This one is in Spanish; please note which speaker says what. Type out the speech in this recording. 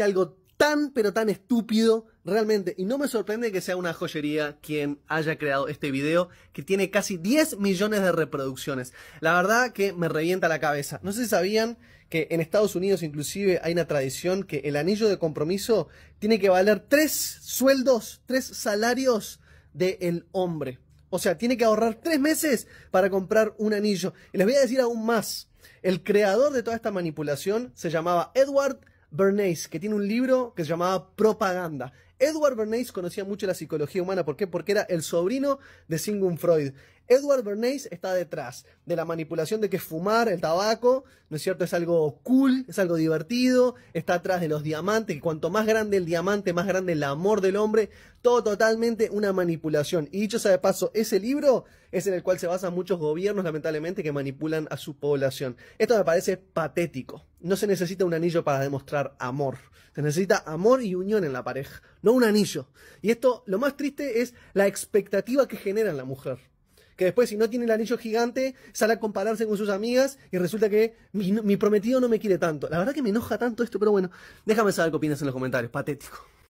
Speaker 1: algo tan, pero tan estúpido, realmente. Y no me sorprende que sea una joyería quien haya creado este video, que tiene casi 10 millones de reproducciones. La verdad que me revienta la cabeza. No sé si sabían que en Estados Unidos inclusive hay una tradición que el anillo de compromiso tiene que valer tres sueldos, tres salarios del hombre. O sea, tiene que ahorrar tres meses para comprar un anillo. Y les voy a decir aún más. El creador de toda esta manipulación se llamaba Edward Bernays, que tiene un libro que se llamaba Propaganda. Edward Bernays conocía mucho la psicología humana. ¿Por qué? Porque era el sobrino de Sigmund Freud. Edward Bernays está detrás de la manipulación de que fumar el tabaco, ¿no es cierto? Es algo cool, es algo divertido, está atrás de los diamantes, que cuanto más grande el diamante, más grande el amor del hombre, todo totalmente una manipulación. Y dicho sea de paso, ese libro es en el cual se basan muchos gobiernos, lamentablemente, que manipulan a su población. Esto me parece patético. No se necesita un anillo para demostrar amor. Se necesita amor y unión en la pareja un anillo. Y esto, lo más triste es la expectativa que genera en la mujer. Que después, si no tiene el anillo gigante, sale a compararse con sus amigas y resulta que mi, mi prometido no me quiere tanto. La verdad que me enoja tanto esto, pero bueno, déjame saber qué opinas en los comentarios. Patético.